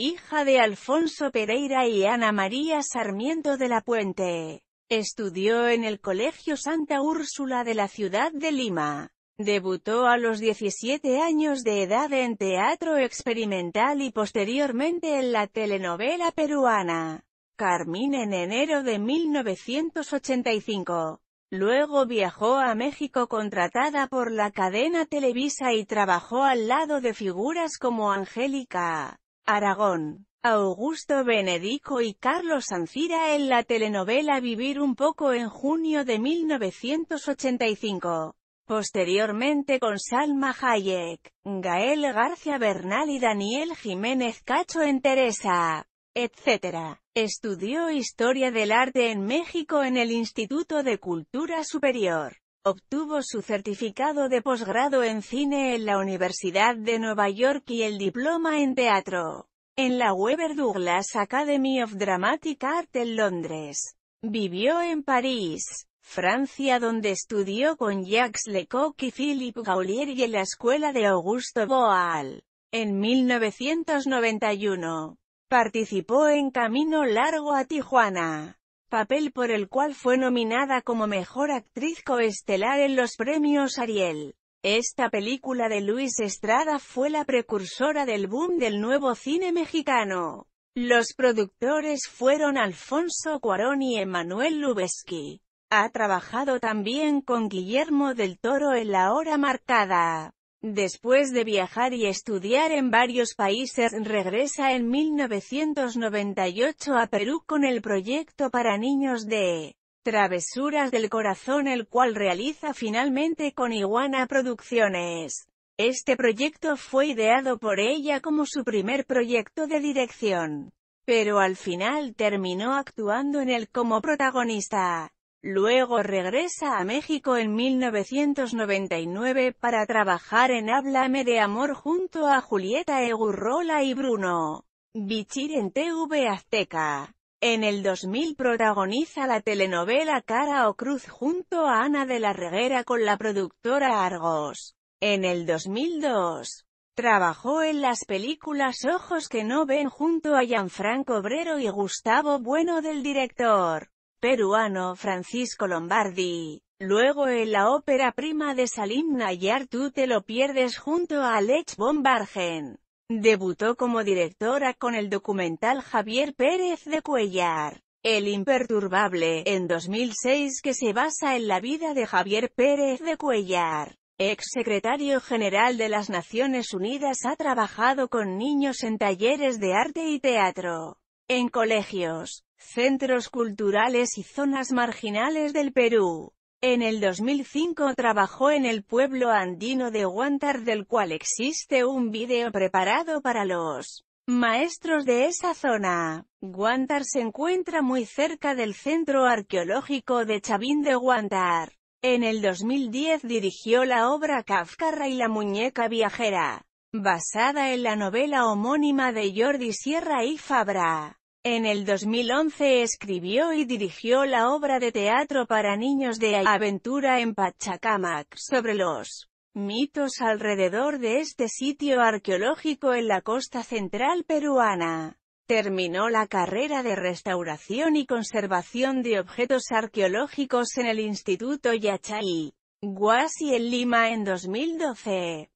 hija de Alfonso Pereira y Ana María Sarmiento de la Puente. Estudió en el Colegio Santa Úrsula de la ciudad de Lima. Debutó a los 17 años de edad en teatro experimental y posteriormente en la telenovela peruana Carmín en enero de 1985. Luego viajó a México contratada por la cadena Televisa y trabajó al lado de figuras como Angélica Aragón. Augusto Benedico y Carlos Ancira en la telenovela Vivir un poco en junio de 1985. Posteriormente con Salma Hayek, Gael García Bernal y Daniel Jiménez Cacho en Teresa, etc. Estudió Historia del Arte en México en el Instituto de Cultura Superior. Obtuvo su certificado de posgrado en cine en la Universidad de Nueva York y el diploma en teatro en la Weber Douglas Academy of Dramatic Art en Londres. Vivió en París, Francia donde estudió con Jacques Lecoq y Philippe Gaulier y en la escuela de Augusto Boal. En 1991, participó en Camino Largo a Tijuana, papel por el cual fue nominada como Mejor Actriz Coestelar en los premios Ariel. Esta película de Luis Estrada fue la precursora del boom del nuevo cine mexicano. Los productores fueron Alfonso Cuarón y Emanuel Lubezki. Ha trabajado también con Guillermo del Toro en La Hora Marcada. Después de viajar y estudiar en varios países, regresa en 1998 a Perú con el proyecto para niños de Travesuras del Corazón el cual realiza finalmente con Iguana Producciones. Este proyecto fue ideado por ella como su primer proyecto de dirección, pero al final terminó actuando en él como protagonista. Luego regresa a México en 1999 para trabajar en Háblame de Amor junto a Julieta Egurrola y Bruno Bichir en TV Azteca. En el 2000 protagoniza la telenovela Cara o Cruz junto a Ana de la Reguera con la productora Argos. En el 2002, trabajó en las películas Ojos que no ven junto a Gianfranco Obrero y Gustavo Bueno del director peruano Francisco Lombardi. Luego en la ópera prima de Salim Nayar tú te lo pierdes junto a Alex Bombargen. Debutó como directora con el documental Javier Pérez de Cuellar. El Imperturbable, en 2006 que se basa en la vida de Javier Pérez de Cuellar. Ex secretario general de las Naciones Unidas ha trabajado con niños en talleres de arte y teatro en colegios, centros culturales y zonas marginales del Perú. En el 2005 trabajó en el pueblo andino de Huántar del cual existe un video preparado para los maestros de esa zona. Huántar se encuentra muy cerca del centro arqueológico de Chavín de Huántar. En el 2010 dirigió la obra Kafkarra y la muñeca viajera basada en la novela homónima de Jordi Sierra y Fabra. En el 2011 escribió y dirigió la obra de teatro para niños de Aventura en Pachacamac sobre los mitos alrededor de este sitio arqueológico en la costa central peruana. Terminó la carrera de restauración y conservación de objetos arqueológicos en el Instituto Yachay, Guasi en Lima en 2012.